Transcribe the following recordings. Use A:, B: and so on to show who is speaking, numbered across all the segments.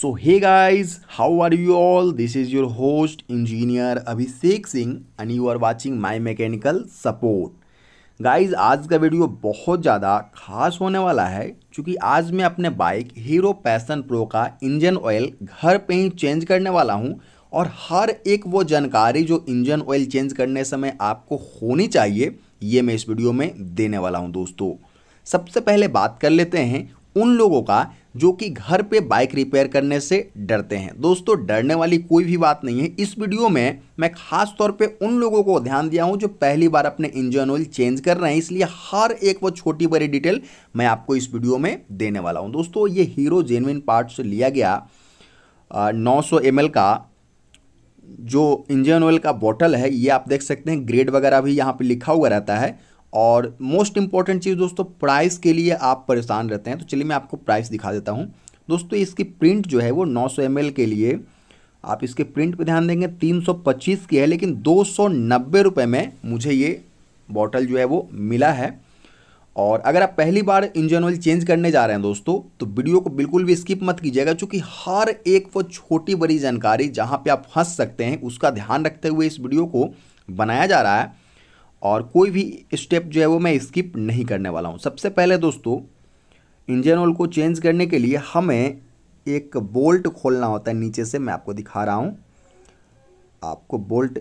A: so hey guys how are you all this is your host engineer Abhishek Singh and you are watching my mechanical support guys आज का video बहुत ज़्यादा खास होने वाला है क्योंकि आज मैं अपने बाइक हीरो पैसन प्रो का इंजन ऑयल घर पे ही चेंज करने वाला हूँ और हर एक वो जानकारी जो इंजन ऑयल चेंज करने समय आपको होनी चाहिए ये मैं इस वीडियो में देने वाला हूँ दोस्तों सबसे पहले बात कर लेते हैं उन लोगों का जो कि घर पे बाइक रिपेयर करने से डरते हैं दोस्तों डरने वाली कोई भी बात नहीं है इस वीडियो में मैं खास तौर पे उन लोगों को ध्यान दिया हूँ जो पहली बार अपने इंजन ऑयल चेंज कर रहे हैं इसलिए हर एक वो छोटी बड़ी डिटेल मैं आपको इस वीडियो में देने वाला हूँ दोस्तों ये हीरो जेनविन पार्ट से लिया गया नौ सौ का जो इंजन ऑयल का बॉटल है ये आप देख सकते हैं ग्रेड वगैरह भी यहाँ पर लिखा हुआ रहता है और मोस्ट इंपॉर्टेंट चीज़ दोस्तों प्राइस के लिए आप परेशान रहते हैं तो चलिए मैं आपको प्राइस दिखा देता हूँ दोस्तों इसकी प्रिंट जो है वो 900 सौ के लिए आप इसके प्रिंट पर ध्यान देंगे 325 की है लेकिन दो सौ में मुझे ये बॉटल जो है वो मिला है और अगर आप पहली बार इंजन ऑयल चेंज करने जा रहे हैं दोस्तों तो वीडियो को बिल्कुल भी स्किप मत कीजिएगा क्योंकि हर एक वो छोटी बड़ी जानकारी जहाँ पे आप हंस सकते हैं उसका ध्यान रखते हुए इस वीडियो को बनाया जा रहा है और कोई भी स्टेप जो है वो मैं स्किप नहीं करने वाला हूँ सबसे पहले दोस्तों इंजन ऑयल को चेंज करने के लिए हमें एक बोल्ट खोलना होता है नीचे से मैं आपको दिखा रहा हूँ आपको बोल्ट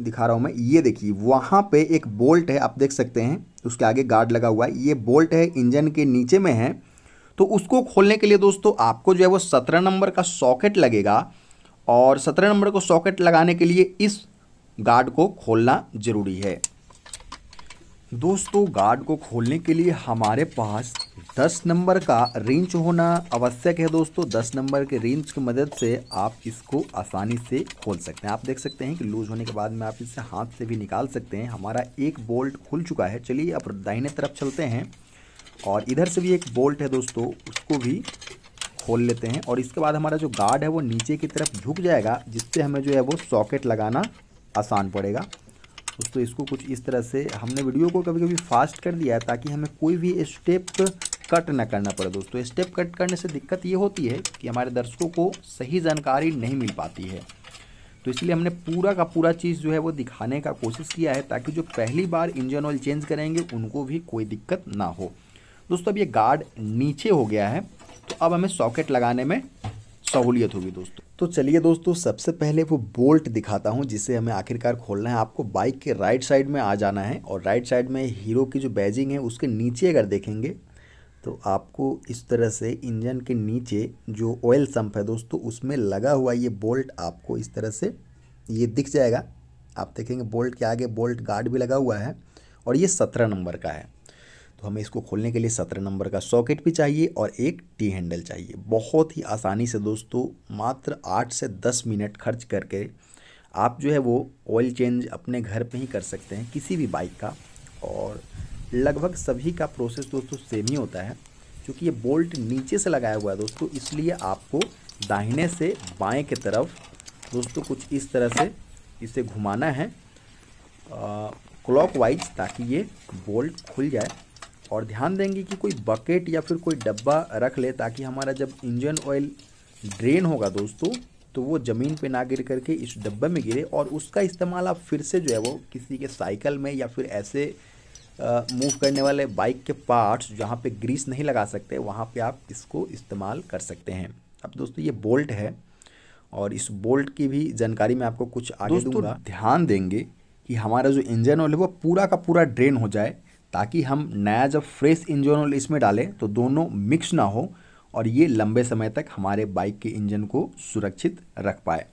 A: दिखा रहा हूँ मैं ये देखिए वहाँ पे एक बोल्ट है आप देख सकते हैं उसके आगे गार्ड लगा हुआ है ये बोल्ट है इंजन के नीचे में है तो उसको खोलने के लिए दोस्तों आपको जो है वो सत्रह नंबर का सॉकेट लगेगा और सत्रह नंबर को सॉकेट लगाने के लिए इस गार्ड को खोलना ज़रूरी है दोस्तों गार्ड को खोलने के लिए हमारे पास 10 नंबर का रेंच होना आवश्यक है दोस्तों 10 नंबर के रेंच की मदद से आप इसको आसानी से खोल सकते हैं आप देख सकते हैं कि लूज होने के बाद में आप इसे हाथ से भी निकाल सकते हैं हमारा एक बोल्ट खुल चुका है चलिए आप दाहिने तरफ चलते हैं और इधर से भी एक बोल्ट है दोस्तों उसको भी खोल लेते हैं और इसके बाद हमारा जो गार्ड है वो नीचे की तरफ झुक जाएगा जिससे हमें जो है वो सॉकेट लगाना आसान पड़ेगा दोस्तों इसको कुछ इस तरह से हमने वीडियो को कभी कभी फास्ट कर दिया है ताकि हमें कोई भी स्टेप कट ना करना पड़े दोस्तों स्टेप कट करने से दिक्कत ये होती है कि हमारे दर्शकों को सही जानकारी नहीं मिल पाती है तो इसलिए हमने पूरा का पूरा चीज़ जो है वो दिखाने का कोशिश किया है ताकि जो पहली बार इंजन ऑयल चेंज करेंगे उनको भी कोई दिक्कत ना हो दोस्तों अब ये गार्ड नीचे हो गया है तो अब हमें सॉकेट लगाने में सहूलियत होगी दोस्तों तो चलिए दोस्तों सबसे पहले वो बोल्ट दिखाता हूँ जिसे हमें आखिरकार खोलना है आपको बाइक के राइट साइड में आ जाना है और राइट साइड में हीरो की जो बैजिंग है उसके नीचे अगर देखेंगे तो आपको इस तरह से इंजन के नीचे जो ऑयल सम्प है दोस्तों उसमें लगा हुआ ये बोल्ट आपको इस तरह से ये दिख जाएगा आप देखेंगे बोल्ट के आगे बोल्ट गार्ड भी लगा हुआ है और ये सत्रह नंबर का है तो हमें इसको खोलने के लिए सत्रह नंबर का सॉकेट भी चाहिए और एक टी हैंडल चाहिए बहुत ही आसानी से दोस्तों मात्र आठ से दस मिनट खर्च करके आप जो है वो ऑयल चेंज अपने घर पे ही कर सकते हैं किसी भी बाइक का और लगभग सभी का प्रोसेस दोस्तों सेम ही होता है क्योंकि ये बोल्ट नीचे से लगाया हुआ है दोस्तों इसलिए आपको दाहिने से बाएँ की तरफ दोस्तों कुछ इस तरह से इसे घुमाना है क्लॉक ताकि ये बोल्ट खुल जाए और ध्यान देंगे कि कोई बकेट या फिर कोई डब्बा रख ले ताकि हमारा जब इंजन ऑयल ड्रेन होगा दोस्तों तो वो ज़मीन पे ना गिर करके इस डब्बे में गिरे और उसका इस्तेमाल आप फिर से जो है वो किसी के साइकिल में या फिर ऐसे मूव करने वाले बाइक के पार्ट्स जहाँ पे ग्रीस नहीं लगा सकते वहाँ पे आप इसको इस्तेमाल कर सकते हैं अब दोस्तों ये बोल्ट है और इस बोल्ट की भी जानकारी मैं आपको कुछ आगे दूंगा ध्यान देंगे कि हमारा जो इंजन ऑयल है वो पूरा का पूरा ड्रेन हो जाए ताकि हम नया जब फ्रेश इंजन ऑयल इसमें डालें तो दोनों मिक्स ना हो और ये लंबे समय तक हमारे बाइक के इंजन को सुरक्षित रख पाए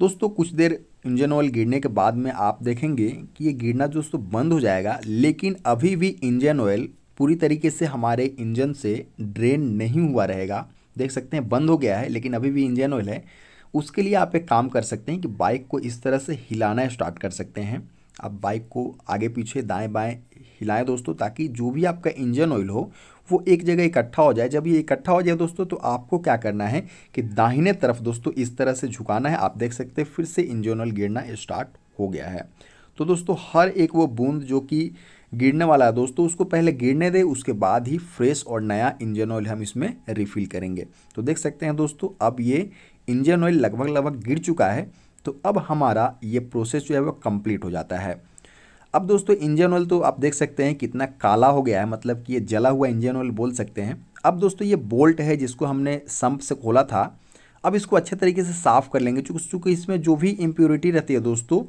A: दोस्तों कुछ देर इंजन ऑयल गिरने के बाद में आप देखेंगे कि ये गिरना दोस्तों बंद हो जाएगा लेकिन अभी भी इंजन ऑयल पूरी तरीके से हमारे इंजन से ड्रेन नहीं हुआ रहेगा देख सकते हैं बंद हो गया है लेकिन अभी भी इंजन ऑयल है उसके लिए आप एक काम कर सकते हैं कि बाइक को इस तरह से हिलाना स्टार्ट कर सकते हैं आप बाइक को आगे पीछे दाएं बाएं हिलाएं दोस्तों ताकि जो भी आपका इंजन ऑयल हो वो एक जगह इकट्ठा हो जाए जब ये इकट्ठा हो जाए दोस्तों तो आपको क्या करना है कि दाहिने तरफ दोस्तों इस तरह से झुकाना है आप देख सकते हैं फिर से इंजन ऑयल गिरना स्टार्ट हो गया है तो दोस्तों हर एक वो बूंद जो कि गिरने वाला है दोस्तों उसको पहले गिरने दे उसके बाद ही फ्रेश और नया इंजन ऑयल हम इसमें रिफ़िल करेंगे तो देख सकते हैं दोस्तों अब ये इंजन ऑयल लगभग लगभग गिर चुका है तो अब हमारा ये प्रोसेस जो है वो कंप्लीट हो जाता है अब दोस्तों इंजन ऑयल तो आप देख सकते हैं कितना काला हो गया है मतलब कि ये जला हुआ इंजन ऑयल बोल सकते हैं अब दोस्तों ये बोल्ट है जिसको हमने संप से खोला था अब इसको अच्छे तरीके से साफ़ कर लेंगे चूँकि चूँकि इसमें जो भी इम्प्योरिटी रहती है दोस्तों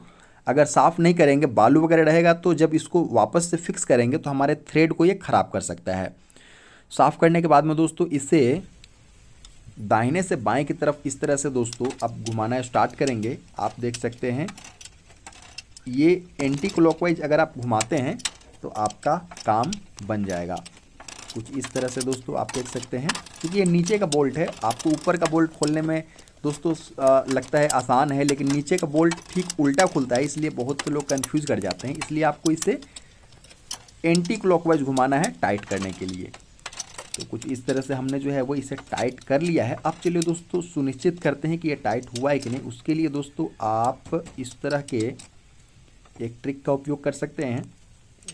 A: अगर साफ़ नहीं करेंगे बालू वगैरह रहेगा तो जब इसको वापस से फिक्स करेंगे तो हमारे थ्रेड को ये ख़राब कर सकता है साफ़ करने के बाद में दोस्तों इसे दाहिने से बाएं की तरफ इस तरह से दोस्तों अब घुमाना स्टार्ट करेंगे आप देख सकते हैं ये एंटी क्लॉकवाइज अगर आप घुमाते हैं तो आपका काम बन जाएगा कुछ इस तरह से दोस्तों आप देख सकते हैं क्योंकि ये नीचे का बोल्ट है आपको ऊपर का बोल्ट खोलने में दोस्तों लगता है आसान है लेकिन नीचे का बोल्ट ठीक उल्टा खुलता है इसलिए बहुत से लोग कन्फ्यूज़ कर जाते हैं इसलिए आपको इसे एंटी क्लॉकवाइज घुमाना है टाइट करने के लिए तो कुछ इस तरह से हमने जो है वो इसे टाइट कर लिया है अब चलिए दोस्तों सुनिश्चित करते हैं कि ये टाइट हुआ है कि नहीं उसके लिए दोस्तों आप इस तरह के एक ट्रिक का उपयोग कर सकते हैं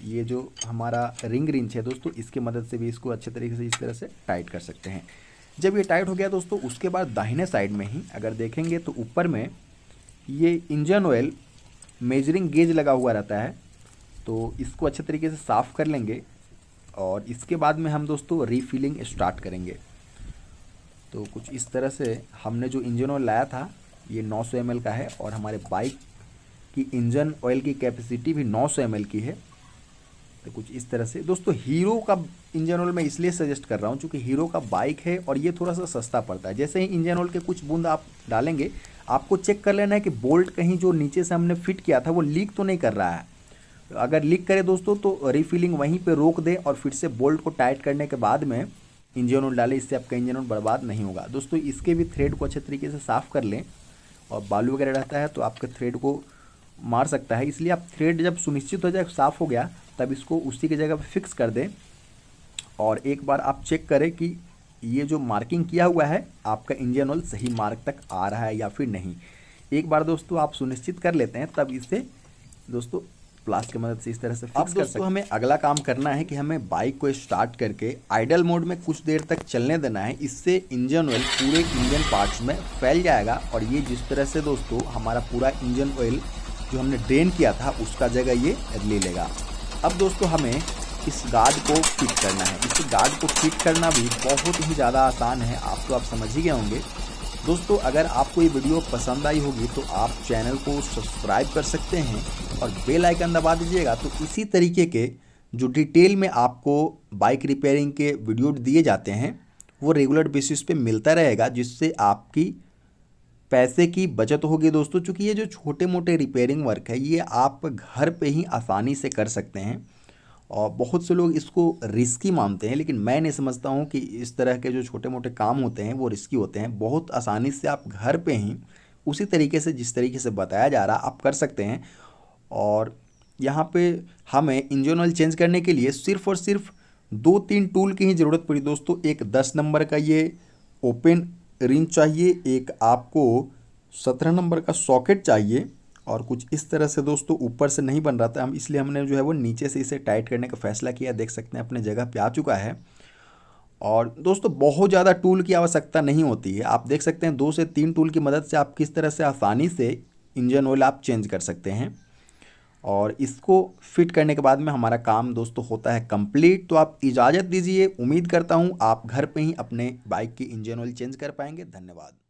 A: ये जो हमारा रिंग रिंच है दोस्तों इसके मदद से भी इसको अच्छे तरीके से इस तरह से टाइट कर सकते हैं जब ये टाइट हो गया दोस्तों उसके बाद दाहिने साइड में ही अगर देखेंगे तो ऊपर में ये इंजन ऑयल मेजरिंग गेज लगा हुआ रहता है तो इसको अच्छे तरीके से साफ़ कर लेंगे और इसके बाद में हम दोस्तों रीफिलिंग स्टार्ट करेंगे तो कुछ इस तरह से हमने जो इंजन ऑयल लाया था ये 900 सौ का है और हमारे बाइक की इंजन ऑयल की कैपेसिटी भी 900 सौ की है तो कुछ इस तरह से दोस्तों हीरो का इंजन ऑयल मैं इसलिए सजेस्ट कर रहा हूँ चूँकि हीरो का बाइक है और ये थोड़ा सा सस्ता पड़ता है जैसे ही इंजन ऑयल के कुछ बूंद आप डालेंगे आपको चेक कर लेना है कि बोल्ट कहीं जो नीचे से हमने फिट किया था वो लीक तो नहीं कर रहा है अगर लीक करे दोस्तों तो रीफिलिंग वहीं पे रोक दें और फिर से बोल्ट को टाइट करने के बाद में इंजन ऑयल डालें इससे आपका इंजन ऑयल बर्बाद नहीं होगा दोस्तों इसके भी थ्रेड को अच्छे तरीके से साफ़ कर लें और बालू वगैरह रहता है तो आपके थ्रेड को मार सकता है इसलिए आप थ्रेड जब सुनिश्चित हो जाए साफ़ हो गया तब इसको उसी की जगह पर फिक्स कर दें और एक बार आप चेक करें कि ये जो मार्किंग किया हुआ है आपका इंजन ऑयल सही मार्क तक आ रहा है या फिर नहीं एक बार दोस्तों आप सुनिश्चित कर लेते हैं तब इसे दोस्तों प्लास की मदद से इस तरह से फिक्स कर सकते हमें अगला काम करना है कि हमें बाइक को स्टार्ट करके आइडल मोड में कुछ देर तक चलने देना है इससे इंजन ऑयल पूरे इंजन पार्ट्स में फैल जाएगा और ये जिस तरह से दोस्तों हमारा पूरा इंजन ऑयल जो हमने ड्रेन किया था उसका जगह ये ले लेगा अब दोस्तों हमें इस गार्ड को फिट करना है इस गार्ड को फिट करना भी बहुत ही ज़्यादा आसान है आप तो आप समझ ही गए होंगे दोस्तों अगर आपको ये वीडियो पसंद आई होगी तो आप चैनल को सब्सक्राइब कर सकते हैं और बेल आइकन दबा दीजिएगा तो इसी तरीके के जो डिटेल में आपको बाइक रिपेयरिंग के वीडियो दिए जाते हैं वो रेगुलर बेसिस पे मिलता रहेगा जिससे आपकी पैसे की बचत होगी दोस्तों क्योंकि ये जो छोटे मोटे रिपेयरिंग वर्क है ये आप घर पे ही आसानी से कर सकते हैं और बहुत से लोग इसको रिस्की मानते हैं लेकिन मैं नहीं समझता हूँ कि इस तरह के जो छोटे मोटे काम होते हैं वो रिस्की होते हैं बहुत आसानी से आप घर पे ही उसी तरीके से जिस तरीके से बताया जा रहा आप कर सकते हैं और यहाँ पे हमें इंजन ऑयल चेंज करने के लिए सिर्फ और सिर्फ दो तीन टूल की ही ज़रूरत पड़ी दोस्तों एक दस नंबर का ये ओपन रिंच चाहिए एक आपको सत्रह नंबर का सॉकेट चाहिए और कुछ इस तरह से दोस्तों ऊपर से नहीं बन रहा था हम इसलिए हमने जो है वो नीचे से इसे टाइट करने का फैसला किया देख सकते हैं अपने जगह पे आ चुका है और दोस्तों बहुत ज़्यादा टूल की आवश्यकता नहीं होती है आप देख सकते हैं दो से तीन टूल की मदद से आप किस तरह से आसानी से इंजन ऑयल आप चेंज कर सकते हैं और इसको फिट करने के बाद में हमारा काम दोस्तों होता है कंप्लीट तो आप इजाज़त दीजिए उम्मीद करता हूँ आप घर पे ही अपने बाइक की इंजन ऑयल चेंज कर पाएंगे धन्यवाद